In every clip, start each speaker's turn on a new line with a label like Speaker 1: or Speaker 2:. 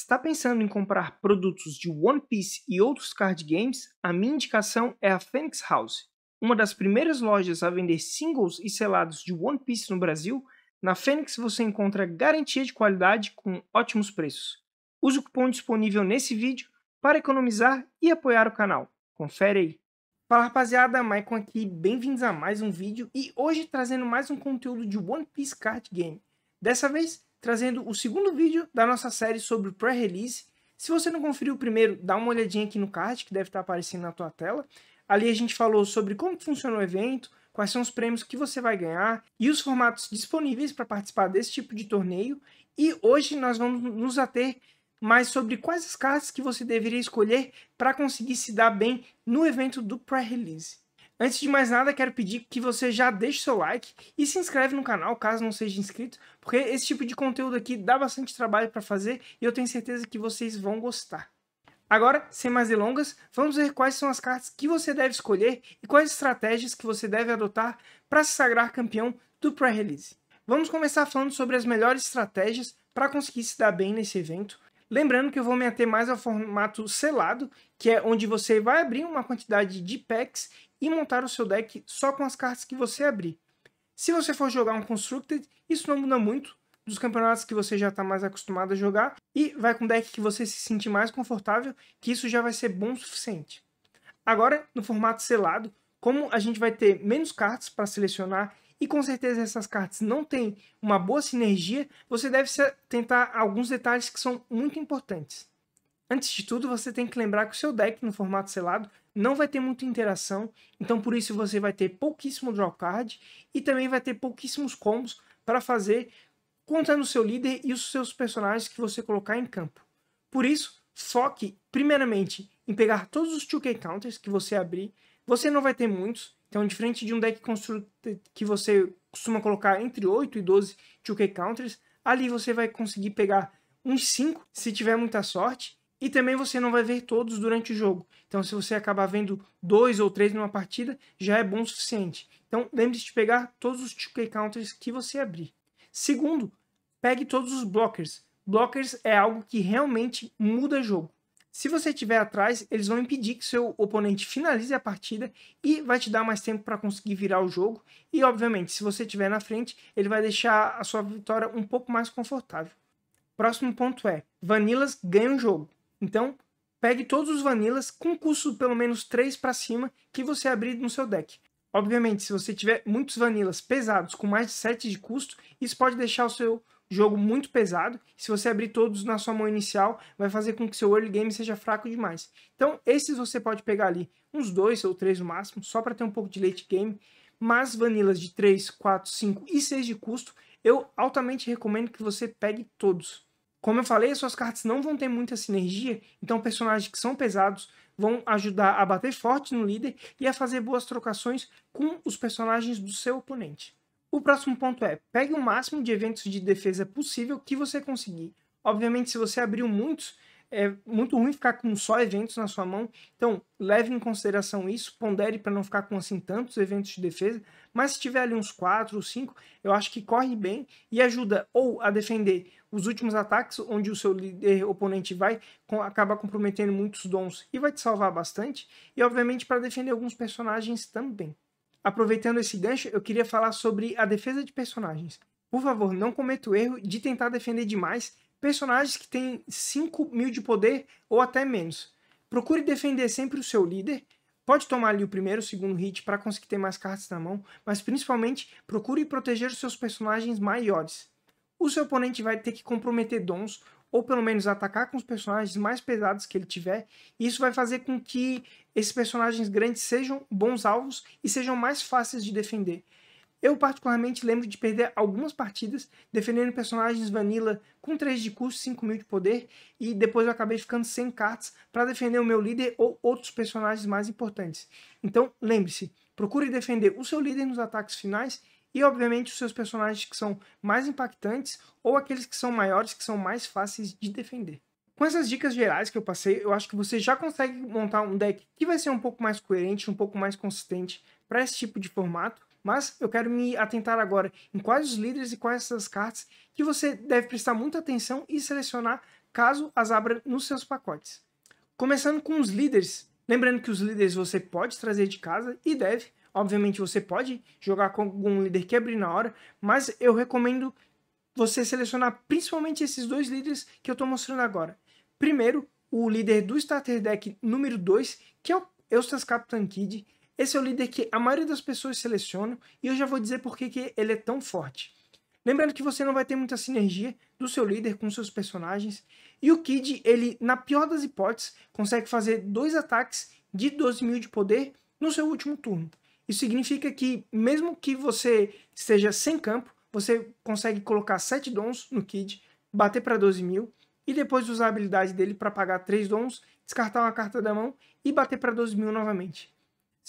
Speaker 1: Está pensando em comprar produtos de One Piece e outros card games? A minha indicação é a Phoenix House, uma das primeiras lojas a vender singles e selados de One Piece no Brasil. Na Phoenix você encontra garantia de qualidade com ótimos preços. Use o cupom disponível nesse vídeo para economizar e apoiar o canal. Confere aí! Fala rapaziada, Maicon aqui, bem-vindos a mais um vídeo e hoje trazendo mais um conteúdo de One Piece Card Game. Dessa vez trazendo o segundo vídeo da nossa série sobre pré-release. Se você não conferiu o primeiro, dá uma olhadinha aqui no card que deve estar aparecendo na tua tela. Ali a gente falou sobre como funciona o evento, quais são os prêmios que você vai ganhar e os formatos disponíveis para participar desse tipo de torneio. E hoje nós vamos nos ater mais sobre quais as cartas que você deveria escolher para conseguir se dar bem no evento do pré-release. Antes de mais nada, quero pedir que você já deixe seu like e se inscreve no canal caso não seja inscrito, porque esse tipo de conteúdo aqui dá bastante trabalho para fazer e eu tenho certeza que vocês vão gostar. Agora, sem mais delongas, vamos ver quais são as cartas que você deve escolher e quais estratégias que você deve adotar para se sagrar campeão do pré-release. Vamos começar falando sobre as melhores estratégias para conseguir se dar bem nesse evento, Lembrando que eu vou me ater mais ao formato selado, que é onde você vai abrir uma quantidade de packs e montar o seu deck só com as cartas que você abrir. Se você for jogar um Constructed, isso não muda muito dos campeonatos que você já está mais acostumado a jogar e vai com deck que você se sentir mais confortável, que isso já vai ser bom o suficiente. Agora, no formato selado, como a gente vai ter menos cartas para selecionar e com certeza essas cartas não têm uma boa sinergia, você deve tentar alguns detalhes que são muito importantes. Antes de tudo, você tem que lembrar que o seu deck no formato selado não vai ter muita interação, então por isso você vai ter pouquíssimo draw card e também vai ter pouquíssimos combos para fazer contando o seu líder e os seus personagens que você colocar em campo. Por isso, foque primeiramente em pegar todos os 2K counters que você abrir. Você não vai ter muitos, então diferente de um deck que você costuma colocar entre 8 e 12 2K counters, ali você vai conseguir pegar uns 5 se tiver muita sorte e também você não vai ver todos durante o jogo. Então, se você acabar vendo dois ou três numa partida, já é bom o suficiente. Então, lembre-se de pegar todos os 2K counters que você abrir. Segundo, pegue todos os blockers. Blockers é algo que realmente muda jogo. Se você estiver atrás, eles vão impedir que seu oponente finalize a partida e vai te dar mais tempo para conseguir virar o jogo. E, obviamente, se você estiver na frente, ele vai deixar a sua vitória um pouco mais confortável. Próximo ponto é: Vanillas ganha o jogo. Então, pegue todos os vanilas com custo pelo menos 3 para cima que você abrir no seu deck. Obviamente, se você tiver muitos vanilas pesados com mais de 7 de custo, isso pode deixar o seu jogo muito pesado. Se você abrir todos na sua mão inicial, vai fazer com que seu early game seja fraco demais. Então, esses você pode pegar ali uns dois ou três no máximo, só para ter um pouco de late game. Mas vanilas de 3, 4, 5 e 6 de custo, eu altamente recomendo que você pegue todos. Como eu falei, suas cartas não vão ter muita sinergia, então personagens que são pesados vão ajudar a bater forte no líder e a fazer boas trocações com os personagens do seu oponente. O próximo ponto é: pegue o máximo de eventos de defesa possível que você conseguir. Obviamente, se você abriu muitos, é muito ruim ficar com só eventos na sua mão, então leve em consideração isso, pondere para não ficar com assim tantos eventos de defesa, mas se tiver ali uns 4 ou 5, eu acho que corre bem e ajuda ou a defender os últimos ataques, onde o seu líder oponente vai com, acabar comprometendo muitos dons e vai te salvar bastante, e obviamente para defender alguns personagens também. Aproveitando esse gancho, eu queria falar sobre a defesa de personagens. Por favor, não cometa o erro de tentar defender demais personagens que têm 5 mil de poder ou até menos. Procure defender sempre o seu líder Pode tomar ali o primeiro, o segundo hit para conseguir ter mais cartas na mão, mas principalmente procure proteger os seus personagens maiores. O seu oponente vai ter que comprometer dons ou pelo menos atacar com os personagens mais pesados que ele tiver, e isso vai fazer com que esses personagens grandes sejam bons alvos e sejam mais fáceis de defender. Eu particularmente lembro de perder algumas partidas defendendo personagens vanilla com 3 de custo, 5 mil de poder, e depois eu acabei ficando sem cartas para defender o meu líder ou outros personagens mais importantes. Então lembre-se, procure defender o seu líder nos ataques finais e obviamente os seus personagens que são mais impactantes ou aqueles que são maiores, que são mais fáceis de defender. Com essas dicas gerais que eu passei, eu acho que você já consegue montar um deck que vai ser um pouco mais coerente, um pouco mais consistente para esse tipo de formato mas eu quero me atentar agora em quais os líderes e quais essas cartas que você deve prestar muita atenção e selecionar caso as abra nos seus pacotes. Começando com os líderes, lembrando que os líderes você pode trazer de casa e deve, obviamente você pode jogar com algum líder que abrir na hora, mas eu recomendo você selecionar principalmente esses dois líderes que eu estou mostrando agora. Primeiro, o líder do Starter Deck número 2, que é o Eustace Captain Kid, esse é o líder que a maioria das pessoas seleciona e eu já vou dizer por que ele é tão forte. Lembrando que você não vai ter muita sinergia do seu líder com seus personagens. E o Kid, ele, na pior das hipóteses, consegue fazer dois ataques de 12 mil de poder no seu último turno. Isso significa que, mesmo que você esteja sem campo, você consegue colocar 7 dons no Kid, bater para 12 mil, e depois usar a habilidade dele para pagar 3 dons, descartar uma carta da mão e bater para 12 mil novamente.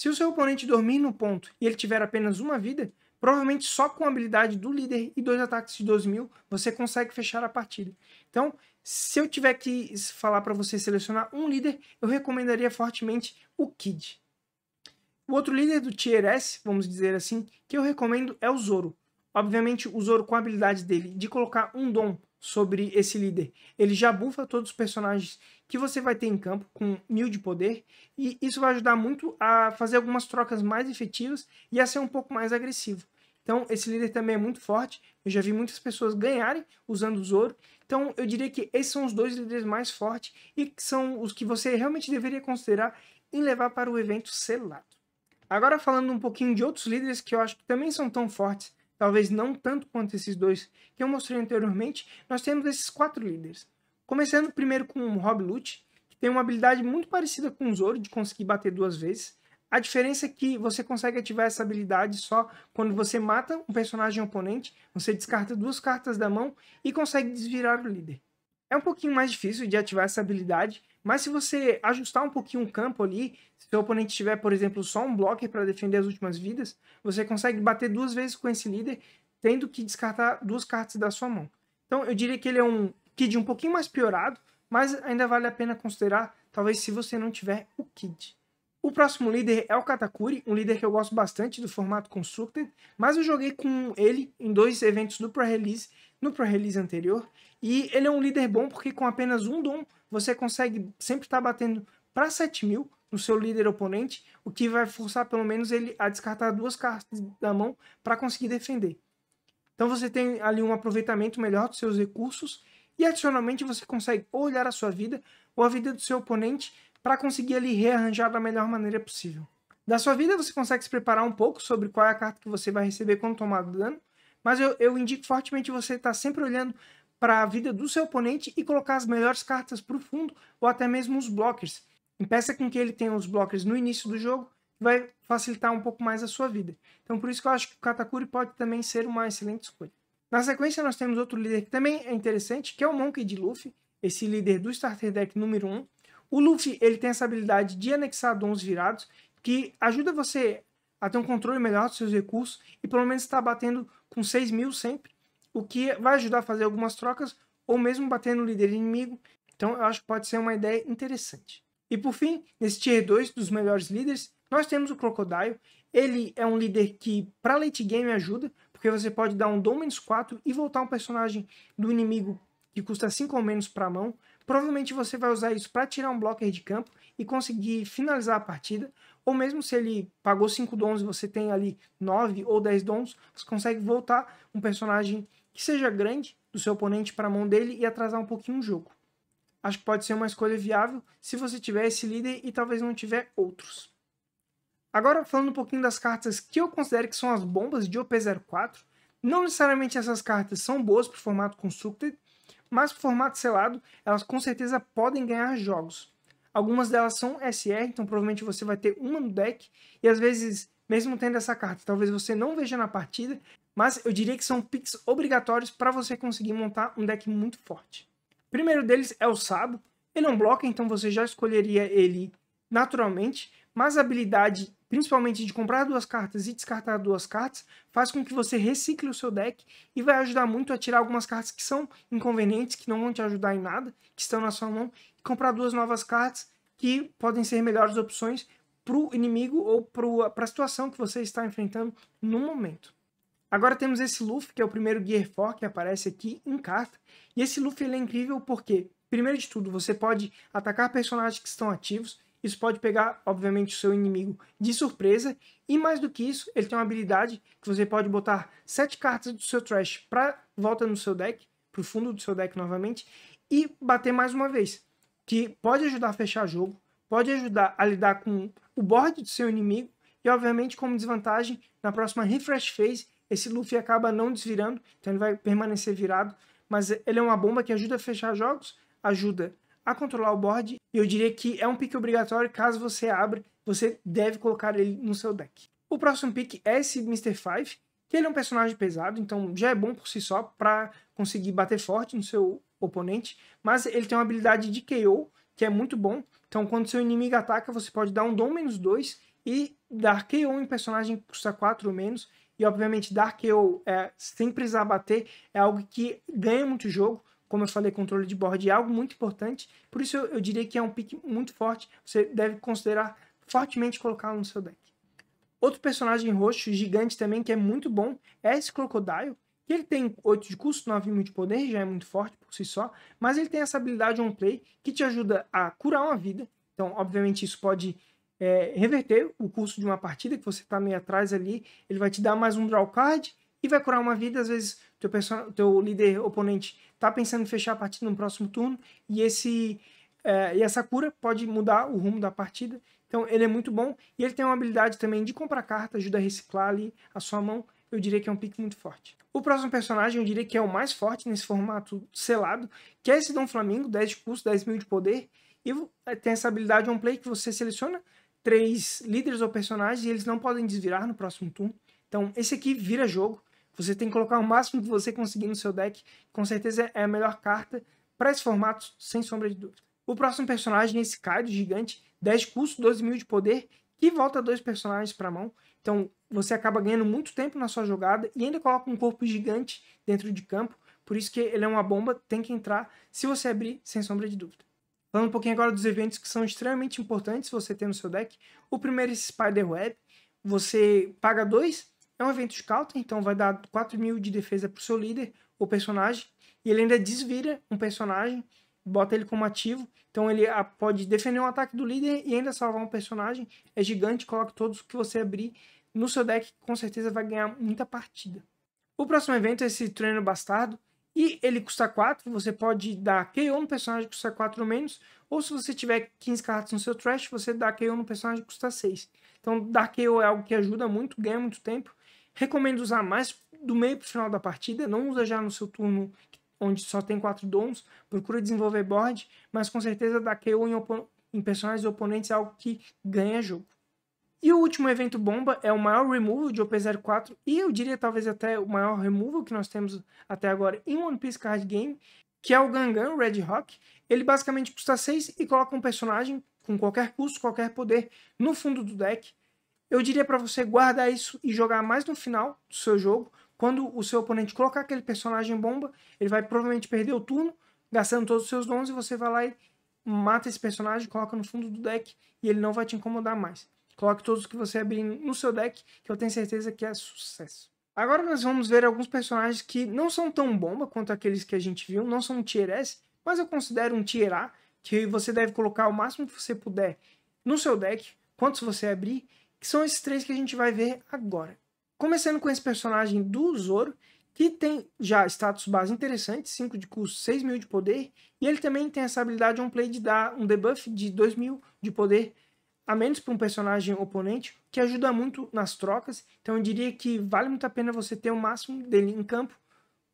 Speaker 1: Se o seu oponente dormir no ponto e ele tiver apenas uma vida, provavelmente só com a habilidade do líder e dois ataques de 12 mil você consegue fechar a partida. Então, se eu tiver que falar para você selecionar um líder, eu recomendaria fortemente o Kid. O outro líder do Tier S, vamos dizer assim, que eu recomendo é o Zoro. Obviamente, o Zoro com a habilidade dele de colocar um dom sobre esse líder. Ele já bufa todos os personagens que você vai ter em campo com mil de poder, e isso vai ajudar muito a fazer algumas trocas mais efetivas e a ser um pouco mais agressivo. Então, esse líder também é muito forte. Eu já vi muitas pessoas ganharem usando o Zoro. Então, eu diria que esses são os dois líderes mais fortes e que são os que você realmente deveria considerar em levar para o evento selado. Agora, falando um pouquinho de outros líderes que eu acho que também são tão fortes, talvez não tanto quanto esses dois que eu mostrei anteriormente, nós temos esses quatro líderes. Começando primeiro com o Rob Lute, que tem uma habilidade muito parecida com o Zoro, de conseguir bater duas vezes. A diferença é que você consegue ativar essa habilidade só quando você mata um personagem oponente, você descarta duas cartas da mão e consegue desvirar o líder. É um pouquinho mais difícil de ativar essa habilidade, mas se você ajustar um pouquinho o campo ali, se seu oponente tiver, por exemplo, só um blocker para defender as últimas vidas, você consegue bater duas vezes com esse líder, tendo que descartar duas cartas da sua mão. Então eu diria que ele é um kid um pouquinho mais piorado, mas ainda vale a pena considerar, talvez se você não tiver o kid. O próximo líder é o Katakuri, um líder que eu gosto bastante do formato Constructed, mas eu joguei com ele em dois eventos do Pro Release no pré Release anterior. E ele é um líder bom porque com apenas um dom você consegue sempre estar tá batendo para mil no seu líder oponente, o que vai forçar pelo menos ele a descartar duas cartas da mão para conseguir defender. Então você tem ali um aproveitamento melhor dos seus recursos e adicionalmente você consegue olhar a sua vida ou a vida do seu oponente para conseguir ali rearranjar da melhor maneira possível. Da sua vida você consegue se preparar um pouco sobre qual é a carta que você vai receber quando tomar dano mas eu, eu indico fortemente você estar tá sempre olhando para a vida do seu oponente e colocar as melhores cartas para o fundo ou até mesmo os blockers. Impeça com que ele tenha os blockers no início do jogo, vai facilitar um pouco mais a sua vida. Então por isso que eu acho que o Katakuri pode também ser uma excelente escolha. Na sequência nós temos outro líder que também é interessante, que é o Monkey de Luffy, esse líder do Starter Deck número 1. O Luffy ele tem essa habilidade de anexar dons virados, que ajuda você a ter um controle melhor dos seus recursos e pelo menos estar tá batendo com 6 mil sempre, o que vai ajudar a fazer algumas trocas ou mesmo bater no líder inimigo. Então eu acho que pode ser uma ideia interessante. E por fim, nesse tier 2 dos melhores líderes, nós temos o Crocodile. Ele é um líder que para late game ajuda, porque você pode dar um Dom menos 4 e voltar um personagem do inimigo que custa 5 ou menos para a mão, provavelmente você vai usar isso para tirar um blocker de campo e conseguir finalizar a partida, ou mesmo se ele pagou 5 dons e você tem ali 9 ou 10 dons, você consegue voltar um personagem que seja grande do seu oponente para a mão dele e atrasar um pouquinho o jogo. Acho que pode ser uma escolha viável se você tiver esse líder e talvez não tiver outros. Agora, falando um pouquinho das cartas que eu considero que são as bombas de OP04, não necessariamente essas cartas são boas para o formato Constructed, mas pro formato selado, elas com certeza podem ganhar jogos. Algumas delas são SR, então provavelmente você vai ter uma no deck, e às vezes, mesmo tendo essa carta, talvez você não veja na partida, mas eu diria que são picks obrigatórios para você conseguir montar um deck muito forte. O primeiro deles é o Sabo, ele não é bloqueia então você já escolheria ele naturalmente, mas a habilidade, principalmente de comprar duas cartas e descartar duas cartas, faz com que você recicle o seu deck e vai ajudar muito a tirar algumas cartas que são inconvenientes, que não vão te ajudar em nada, que estão na sua mão, e comprar duas novas cartas que podem ser melhores opções para o inimigo ou para a situação que você está enfrentando no momento. Agora temos esse Luffy, que é o primeiro Gear 4 que aparece aqui em carta. E esse Luffy ele é incrível porque, primeiro de tudo, você pode atacar personagens que estão ativos isso pode pegar, obviamente, o seu inimigo de surpresa. E mais do que isso, ele tem uma habilidade que você pode botar sete cartas do seu trash para volta no seu deck, para o fundo do seu deck novamente, e bater mais uma vez. Que pode ajudar a fechar jogo, pode ajudar a lidar com o board do seu inimigo. E, obviamente, como desvantagem, na próxima refresh phase, esse Luffy acaba não desvirando, então ele vai permanecer virado. Mas ele é uma bomba que ajuda a fechar jogos, ajuda a controlar o board. Eu diria que é um pick obrigatório, caso você abra, você deve colocar ele no seu deck. O próximo pick é esse Mr. Five, que ele é um personagem pesado, então já é bom por si só para conseguir bater forte no seu oponente, mas ele tem uma habilidade de KO, que é muito bom. Então, quando seu inimigo ataca, você pode dar um dom menos 2 e dar KO em personagem que custa 4 ou menos. E, obviamente, dar KO é, sem precisar bater é algo que ganha muito jogo como eu falei, controle de board é algo muito importante. Por isso eu, eu diria que é um pick muito forte. Você deve considerar fortemente colocá-lo no seu deck. Outro personagem roxo, gigante também, que é muito bom, é esse Crocodile. Que ele tem 8 de custo, 9 mil de poder, já é muito forte por si só. Mas ele tem essa habilidade on play que te ajuda a curar uma vida. Então, obviamente, isso pode é, reverter o curso de uma partida que você está meio atrás ali. Ele vai te dar mais um draw card e vai curar uma vida, às vezes teu, teu líder oponente está pensando em fechar a partida no próximo turno e esse é, e essa cura pode mudar o rumo da partida. Então ele é muito bom e ele tem uma habilidade também de comprar carta, ajuda a reciclar ali a sua mão. Eu diria que é um pick muito forte. O próximo personagem eu diria que é o mais forte nesse formato selado, que é esse Dom Flamingo, 10 de custo, 10 mil de poder. E é, tem essa habilidade on play que você seleciona três líderes ou personagens e eles não podem desvirar no próximo turno. Então esse aqui vira jogo, você tem que colocar o máximo que você conseguir no seu deck. Com certeza é a melhor carta para esse formato, sem sombra de dúvida. O próximo personagem é esse Kaido gigante, 10 custo, 12 mil de poder, que volta dois personagens para a mão. Então você acaba ganhando muito tempo na sua jogada e ainda coloca um corpo gigante dentro de campo. Por isso que ele é uma bomba, tem que entrar se você abrir, sem sombra de dúvida. Falando um pouquinho agora dos eventos que são extremamente importantes você ter no seu deck. O primeiro é esse Spider Web. Você paga dois é um evento scout, então vai dar 4 mil de defesa pro seu líder ou personagem. E ele ainda desvira um personagem, bota ele como ativo. Então ele ah, pode defender um ataque do líder e ainda salvar um personagem. É gigante, coloca todos que você abrir no seu deck, com certeza vai ganhar muita partida. O próximo evento é esse Treino Bastardo. E ele custa 4, você pode dar KO no personagem que custa 4 ou menos, ou se você tiver 15 cartas no seu trash, você dá KO no personagem que custa 6. Então, dar KO é algo que ajuda muito, ganha muito tempo, Recomendo usar mais do meio para o final da partida, não usa já no seu turno onde só tem quatro dons, procura desenvolver board, mas com certeza dar KO em, em personagens oponentes é algo que ganha jogo. E o último evento bomba é o maior removal de OP04 e eu diria talvez até o maior removal que nós temos até agora em One Piece Card Game, que é o Gangan Red Rock. Ele basicamente custa 6 e coloca um personagem com qualquer custo, qualquer poder no fundo do deck. Eu diria para você guardar isso e jogar mais no final do seu jogo. Quando o seu oponente colocar aquele personagem bomba, ele vai provavelmente perder o turno, gastando todos os seus dons, e você vai lá e mata esse personagem, coloca no fundo do deck e ele não vai te incomodar mais. Coloque todos que você abrir no seu deck, que eu tenho certeza que é sucesso. Agora nós vamos ver alguns personagens que não são tão bomba quanto aqueles que a gente viu, não são um tier S, mas eu considero um tier A, que você deve colocar o máximo que você puder no seu deck, quantos você abrir, que são esses três que a gente vai ver agora. Começando com esse personagem do Zoro, que tem já status base interessante, 5 de custo, 6 mil de poder, e ele também tem essa habilidade on play de dar um debuff de 2 mil de poder a menos para um personagem oponente, que ajuda muito nas trocas. Então eu diria que vale muito a pena você ter o máximo dele em campo,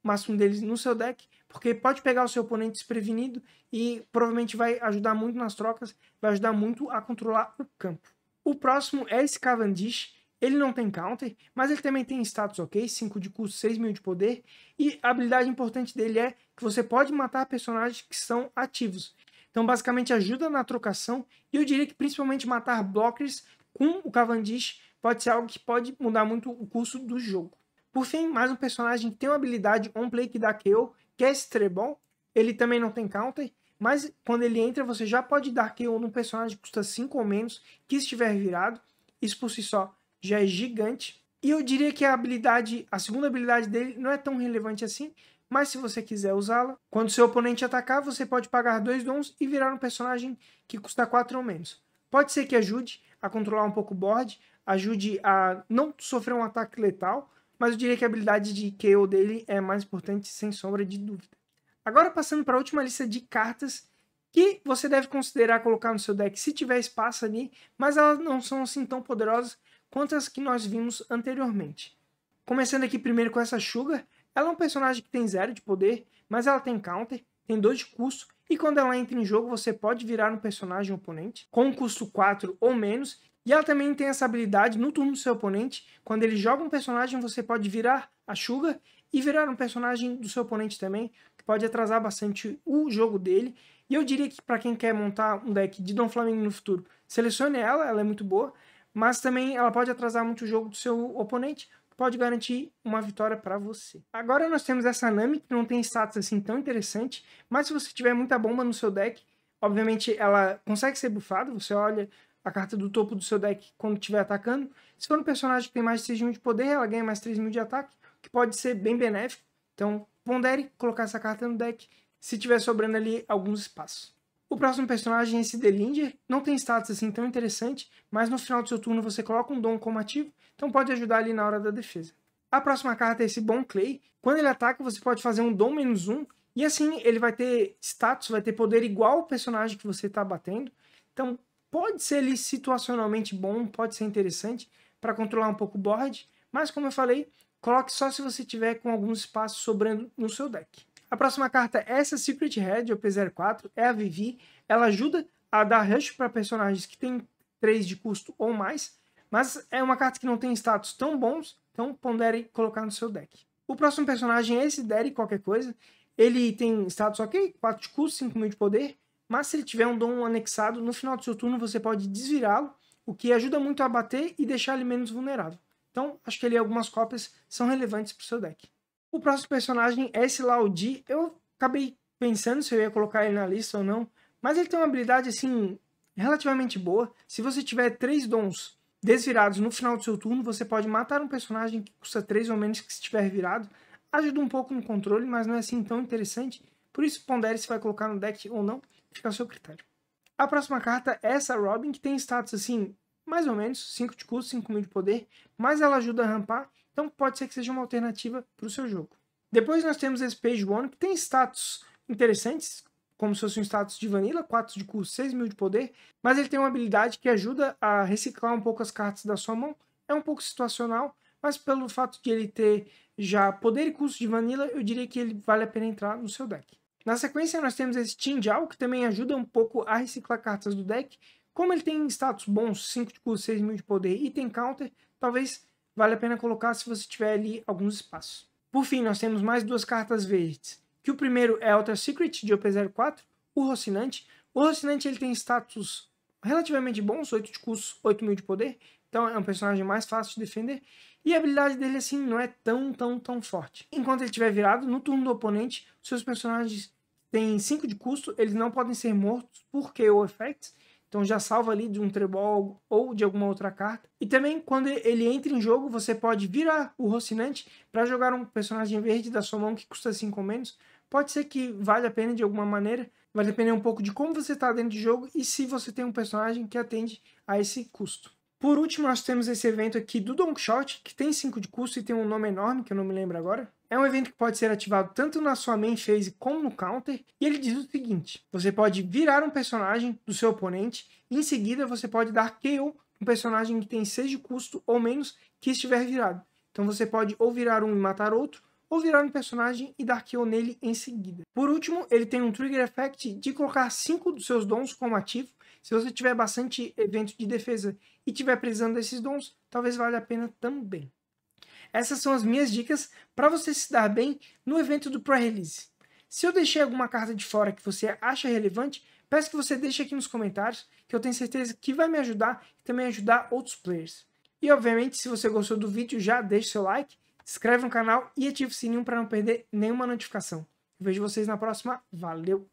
Speaker 1: o máximo deles no seu deck, porque pode pegar o seu oponente desprevenido e provavelmente vai ajudar muito nas trocas, vai ajudar muito a controlar o campo. O próximo é esse Cavendish. Ele não tem counter, mas ele também tem status ok, 5 de custo, 6 mil de poder. E a habilidade importante dele é que você pode matar personagens que são ativos. Então basicamente ajuda na trocação e eu diria que principalmente matar blockers com o Cavendish pode ser algo que pode mudar muito o curso do jogo. Por fim, mais um personagem que tem uma habilidade on-play que dá KO, que é Strebon. Ele também não tem counter, mas quando ele entra, você já pode dar KO num personagem que custa 5 ou menos, que estiver virado. Isso por si só já é gigante. E eu diria que a habilidade, a segunda habilidade dele não é tão relevante assim, mas se você quiser usá-la, quando seu oponente atacar, você pode pagar dois dons e virar um personagem que custa 4 ou menos. Pode ser que ajude a controlar um pouco o board, ajude a não sofrer um ataque letal, mas eu diria que a habilidade de KO dele é mais importante, sem sombra de dúvida. Agora passando para a última lista de cartas que você deve considerar colocar no seu deck se tiver espaço ali, mas elas não são assim tão poderosas quanto as que nós vimos anteriormente. Começando aqui primeiro com essa Sugar, ela é um personagem que tem zero de poder, mas ela tem counter, tem 2 de custo, e quando ela entra em jogo você pode virar um personagem oponente com um custo 4 ou menos, e ela também tem essa habilidade no turno do seu oponente, quando ele joga um personagem você pode virar a Sugar e virar um personagem do seu oponente também, que pode atrasar bastante o jogo dele. E eu diria que para quem quer montar um deck de Don Flamengo no futuro, selecione ela, ela é muito boa, mas também ela pode atrasar muito o jogo do seu oponente, pode garantir uma vitória para você. Agora nós temos essa Nami, que não tem status assim tão interessante, mas se você tiver muita bomba no seu deck, obviamente ela consegue ser bufada, você olha a carta do topo do seu deck quando estiver atacando. Se for um personagem que tem mais de 6 mil de poder, ela ganha mais 3 mil de ataque que pode ser bem benéfico. Então, pondere colocar essa carta no deck se tiver sobrando ali alguns espaços. O próximo personagem é esse Delinger, não tem status assim tão interessante, mas no final do seu turno você coloca um dom como ativo, então pode ajudar ali na hora da defesa. A próxima carta é esse bom Clay, quando ele ataca você pode fazer um dom menos um, e assim ele vai ter status, vai ter poder igual ao personagem que você está batendo, então pode ser ali situacionalmente bom, pode ser interessante para controlar um pouco o board, mas como eu falei, Coloque só se você tiver com algum espaço sobrando no seu deck. A próxima carta é essa Secret Head OP04, é a Vivi. Ela ajuda a dar rush para personagens que têm 3 de custo ou mais, mas é uma carta que não tem status tão bons, então pondere colocar no seu deck. O próximo personagem é esse Derry qualquer coisa. Ele tem status ok, 4 de custo, 5 mil de poder, mas se ele tiver um dom anexado, no final do seu turno você pode desvirá-lo, o que ajuda muito a bater e deixar ele menos vulnerável. Então, acho que ali algumas cópias são relevantes para o seu deck. O próximo personagem é esse Laudi. Eu acabei pensando se eu ia colocar ele na lista ou não, mas ele tem uma habilidade assim relativamente boa. Se você tiver três dons desvirados no final do seu turno, você pode matar um personagem que custa três ou menos que estiver virado. Ajuda um pouco no controle, mas não é assim tão interessante. Por isso, pondere se vai colocar no deck ou não, fica a seu critério. A próxima carta é essa Robin, que tem status assim mais ou menos, 5 de custo, 5 mil de poder, mas ela ajuda a rampar, então pode ser que seja uma alternativa para o seu jogo. Depois nós temos esse Page One, que tem status interessantes, como se fosse um status de Vanilla, 4 de custo, 6 mil de poder, mas ele tem uma habilidade que ajuda a reciclar um pouco as cartas da sua mão, é um pouco situacional, mas pelo fato de ele ter já poder e custo de Vanilla, eu diria que ele vale a pena entrar no seu deck. Na sequência, nós temos esse Tindial, que também ajuda um pouco a reciclar cartas do deck, como ele tem status bons, 5 de custo, 6 mil de poder e tem counter, talvez valha a pena colocar se você tiver ali alguns espaços. Por fim, nós temos mais duas cartas verdes, que o primeiro é Outer Secret de OP04, o Rocinante. O Rocinante ele tem status relativamente bons, 8 de custo, 8 mil de poder, então é um personagem mais fácil de defender, e a habilidade dele assim não é tão, tão, tão forte. Enquanto ele estiver virado, no turno do oponente, seus personagens têm 5 de custo, eles não podem ser mortos por KO Effects, então já salva ali de um Trebol ou de alguma outra carta. E também, quando ele entra em jogo, você pode virar o Rocinante para jogar um personagem verde da sua mão que custa 5 menos. Pode ser que vale a pena de alguma maneira. Vai depender um pouco de como você está dentro de jogo e se você tem um personagem que atende a esse custo. Por último, nós temos esse evento aqui do Donkshot, que tem 5 de custo e tem um nome enorme que eu não me lembro agora. É um evento que pode ser ativado tanto na sua main phase como no counter, e ele diz o seguinte: você pode virar um personagem do seu oponente, e em seguida você pode dar KO um personagem que tem 6 de custo ou menos que estiver virado. Então você pode ou virar um e matar outro, ou virar um personagem e dar kill nele em seguida. Por último, ele tem um trigger effect de colocar 5 dos seus dons como ativo. Se você tiver bastante evento de defesa e tiver precisando desses dons, talvez valha a pena também. Essas são as minhas dicas para você se dar bem no evento do pré-release. Se eu deixei alguma carta de fora que você acha relevante, peço que você deixe aqui nos comentários, que eu tenho certeza que vai me ajudar e também ajudar outros players. E obviamente, se você gostou do vídeo, já deixe seu like, se inscreve no canal e ative o sininho para não perder nenhuma notificação. vejo vocês na próxima. Valeu!